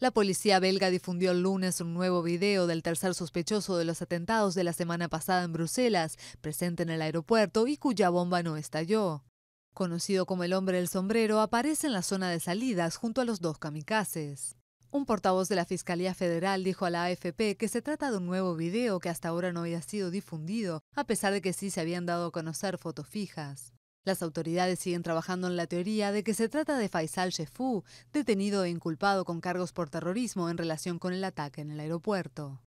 La policía belga difundió el lunes un nuevo video del tercer sospechoso de los atentados de la semana pasada en Bruselas, presente en el aeropuerto y cuya bomba no estalló. Conocido como el hombre del sombrero, aparece en la zona de salidas junto a los dos kamikazes. Un portavoz de la Fiscalía Federal dijo a la AFP que se trata de un nuevo video que hasta ahora no había sido difundido, a pesar de que sí se habían dado a conocer fotos fijas. Las autoridades siguen trabajando en la teoría de que se trata de Faisal Shefu, detenido e inculpado con cargos por terrorismo en relación con el ataque en el aeropuerto.